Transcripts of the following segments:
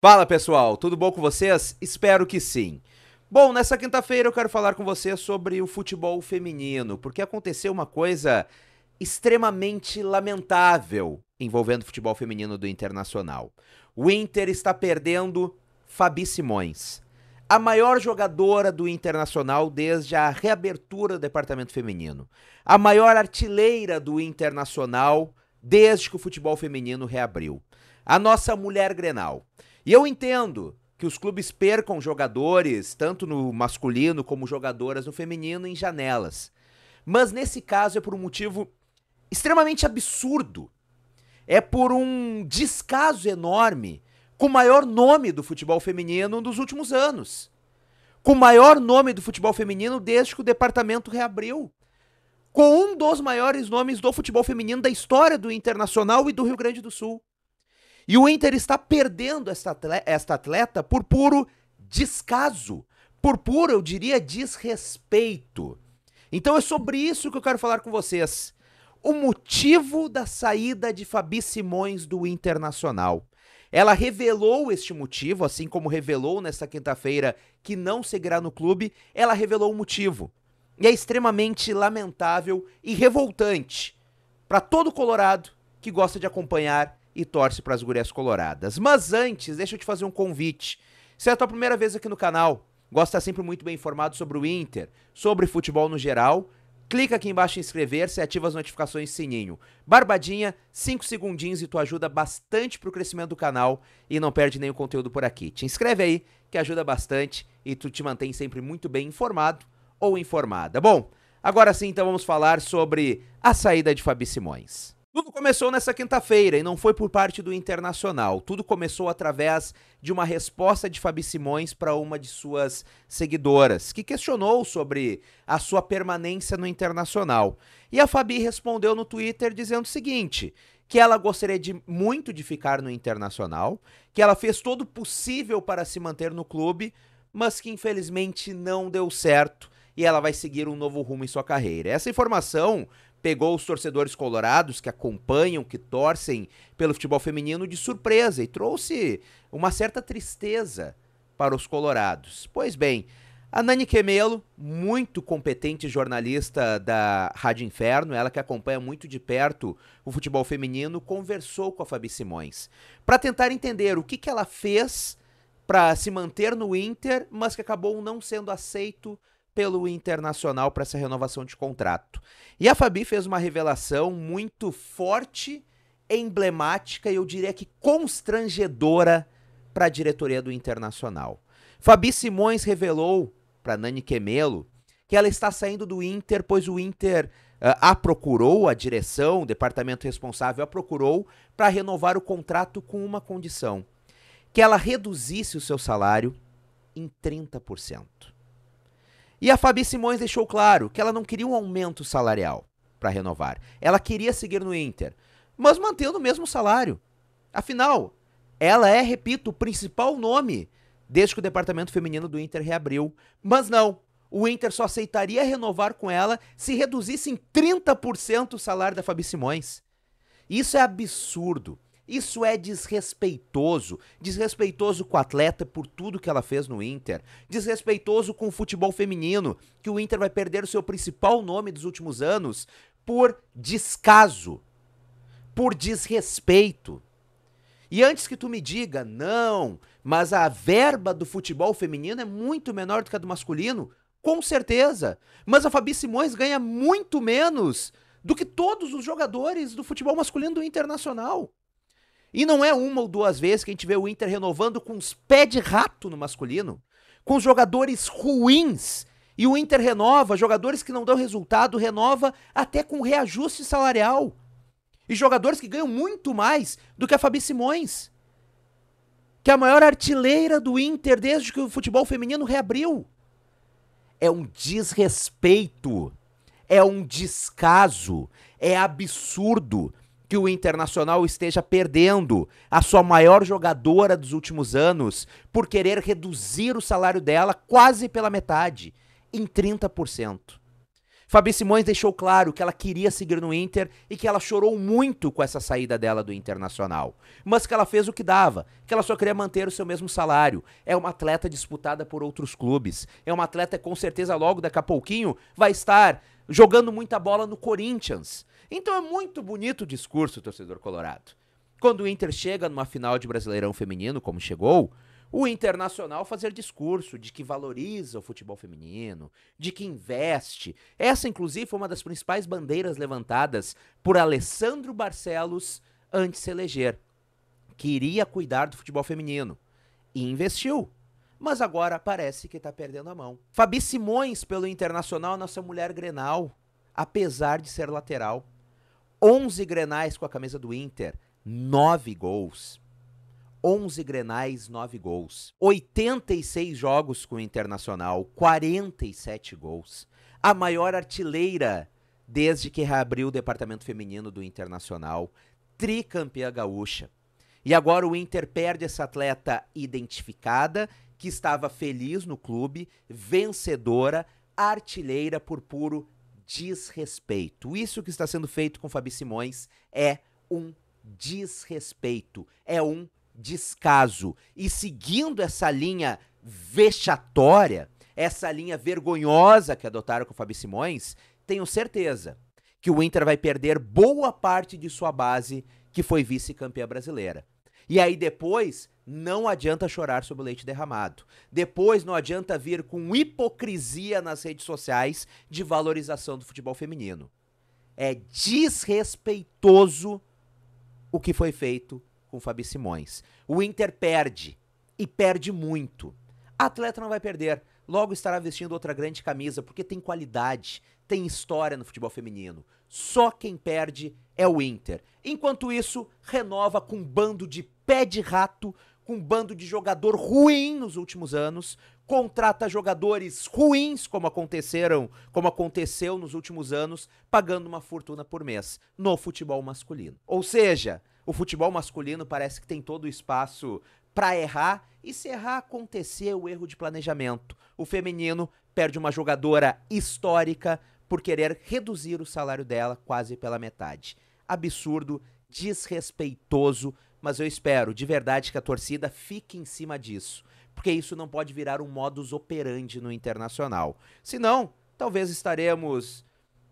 Fala pessoal, tudo bom com vocês? Espero que sim. Bom, nessa quinta-feira eu quero falar com vocês sobre o futebol feminino, porque aconteceu uma coisa extremamente lamentável envolvendo o futebol feminino do Internacional. O Inter está perdendo Fabi Simões, a maior jogadora do Internacional desde a reabertura do departamento feminino, a maior artilheira do Internacional desde que o futebol feminino reabriu. A nossa mulher Grenal. E eu entendo que os clubes percam jogadores, tanto no masculino como jogadoras no feminino, em janelas. Mas nesse caso é por um motivo extremamente absurdo. É por um descaso enorme com o maior nome do futebol feminino dos últimos anos. Com o maior nome do futebol feminino desde que o departamento reabriu. Com um dos maiores nomes do futebol feminino da história do Internacional e do Rio Grande do Sul. E o Inter está perdendo esta atleta, esta atleta por puro descaso, por puro, eu diria, desrespeito. Então é sobre isso que eu quero falar com vocês. O motivo da saída de Fabi Simões do Internacional. Ela revelou este motivo, assim como revelou nesta quinta-feira que não seguirá no clube, ela revelou o motivo. E é extremamente lamentável e revoltante para todo Colorado que gosta de acompanhar e torce para as gurias coloradas. Mas antes, deixa eu te fazer um convite. Se é a tua primeira vez aqui no canal, gosta tá sempre muito bem informado sobre o Inter, sobre futebol no geral, clica aqui embaixo em inscrever-se e ativa as notificações sininho. Barbadinha, 5 segundinhos e tu ajuda bastante pro crescimento do canal e não perde nenhum conteúdo por aqui. Te inscreve aí que ajuda bastante e tu te mantém sempre muito bem informado ou informada. Bom, agora sim então vamos falar sobre a saída de Fabi Simões. Tudo começou nessa quinta-feira e não foi por parte do Internacional. Tudo começou através de uma resposta de Fabi Simões para uma de suas seguidoras, que questionou sobre a sua permanência no Internacional. E a Fabi respondeu no Twitter dizendo o seguinte: que ela gostaria de muito de ficar no Internacional, que ela fez todo o possível para se manter no clube, mas que infelizmente não deu certo e ela vai seguir um novo rumo em sua carreira. Essa informação pegou os torcedores colorados que acompanham, que torcem pelo futebol feminino de surpresa e trouxe uma certa tristeza para os colorados. Pois bem, a Nani Quemelo, muito competente jornalista da Rádio Inferno, ela que acompanha muito de perto o futebol feminino, conversou com a Fabi Simões para tentar entender o que, que ela fez para se manter no Inter, mas que acabou não sendo aceito pelo Internacional para essa renovação de contrato. E a Fabi fez uma revelação muito forte, emblemática e eu diria que constrangedora para a diretoria do Internacional. Fabi Simões revelou para Nani Quemelo que ela está saindo do Inter, pois o Inter uh, a procurou, a direção, o departamento responsável a procurou para renovar o contrato com uma condição: que ela reduzisse o seu salário em 30%. E a Fabi Simões deixou claro que ela não queria um aumento salarial para renovar. Ela queria seguir no Inter, mas mantendo o mesmo salário. Afinal, ela é, repito, o principal nome desde que o departamento feminino do Inter reabriu. Mas não, o Inter só aceitaria renovar com ela se reduzisse em 30% o salário da Fabi Simões. Isso é absurdo. Isso é desrespeitoso. Desrespeitoso com a atleta por tudo que ela fez no Inter. Desrespeitoso com o futebol feminino, que o Inter vai perder o seu principal nome dos últimos anos por descaso, por desrespeito. E antes que tu me diga, não, mas a verba do futebol feminino é muito menor do que a do masculino, com certeza. Mas a Fabi Simões ganha muito menos do que todos os jogadores do futebol masculino do Internacional. E não é uma ou duas vezes que a gente vê o Inter renovando com os pés de rato no masculino, com jogadores ruins. E o Inter renova, jogadores que não dão resultado, renova até com reajuste salarial. E jogadores que ganham muito mais do que a Fabi Simões, que é a maior artilheira do Inter desde que o futebol feminino reabriu. É um desrespeito, é um descaso, é absurdo que o Internacional esteja perdendo a sua maior jogadora dos últimos anos por querer reduzir o salário dela quase pela metade, em 30%. Fabi Simões deixou claro que ela queria seguir no Inter e que ela chorou muito com essa saída dela do Internacional, mas que ela fez o que dava, que ela só queria manter o seu mesmo salário. É uma atleta disputada por outros clubes, é uma atleta que com certeza logo daqui a pouquinho vai estar jogando muita bola no Corinthians. Então é muito bonito o discurso, torcedor colorado. Quando o Inter chega numa final de Brasileirão Feminino, como chegou, o Internacional fazer discurso de que valoriza o futebol feminino, de que investe. Essa, inclusive, foi uma das principais bandeiras levantadas por Alessandro Barcelos antes de se eleger. Queria cuidar do futebol feminino e investiu. Mas agora parece que está perdendo a mão. Fabi Simões, pelo Internacional, nossa mulher grenal, apesar de ser lateral. 11 grenais com a camisa do Inter, 9 gols. 11 grenais, 9 gols. 86 jogos com o Internacional, 47 gols. A maior artilheira desde que reabriu o departamento feminino do Internacional, tricampeã gaúcha. E agora o Inter perde essa atleta identificada, que estava feliz no clube, vencedora, artilheira por puro desrespeito. Isso que está sendo feito com Fabi Simões é um desrespeito, é um descaso. E seguindo essa linha vexatória, essa linha vergonhosa que adotaram com Fabi Simões, tenho certeza que o Inter vai perder boa parte de sua base que foi vice-campeã brasileira. E aí depois não adianta chorar sobre o leite derramado. Depois não adianta vir com hipocrisia nas redes sociais de valorização do futebol feminino. É desrespeitoso o que foi feito com Fabi Simões. O Inter perde e perde muito. A atleta não vai perder, logo estará vestindo outra grande camisa porque tem qualidade, tem história no futebol feminino. Só quem perde é o Inter. Enquanto isso, renova com um bando de pé de rato com um bando de jogador ruim nos últimos anos, contrata jogadores ruins como aconteceram, como aconteceu nos últimos anos, pagando uma fortuna por mês no futebol masculino. Ou seja, o futebol masculino parece que tem todo o espaço para errar e se errar acontecer o erro de planejamento. O feminino perde uma jogadora histórica por querer reduzir o salário dela quase pela metade. Absurdo, desrespeitoso mas eu espero de verdade que a torcida fique em cima disso, porque isso não pode virar um modus operandi no internacional. Senão, talvez estaremos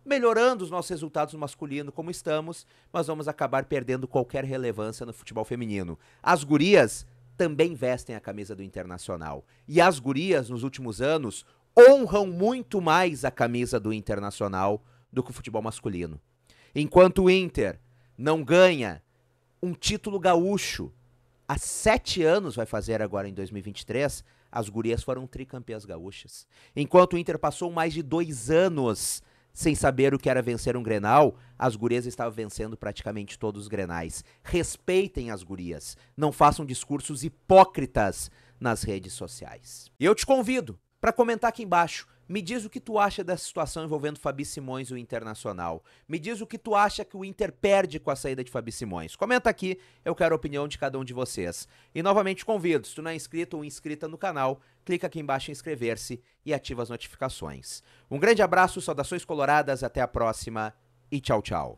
melhorando os nossos resultados no masculino como estamos, mas vamos acabar perdendo qualquer relevância no futebol feminino. As gurias também vestem a camisa do Internacional. E as gurias nos últimos anos honram muito mais a camisa do Internacional do que o futebol masculino. Enquanto o Inter não ganha um título gaúcho. Há sete anos vai fazer agora em 2023. As gurias foram tricampeãs gaúchas. Enquanto o Inter passou mais de dois anos sem saber o que era vencer um Grenal, as gurias estavam vencendo praticamente todos os Grenais. Respeitem as gurias, não façam discursos hipócritas nas redes sociais. E eu te convido para comentar aqui embaixo me diz o que tu acha dessa situação envolvendo Fabi Simões e o Internacional. Me diz o que tu acha que o Inter perde com a saída de Fabi Simões. Comenta aqui, eu quero a opinião de cada um de vocês. E novamente convido, se tu não é inscrito ou inscrita no canal, clica aqui embaixo em inscrever-se e ativa as notificações. Um grande abraço, saudações coloradas, até a próxima e tchau, tchau.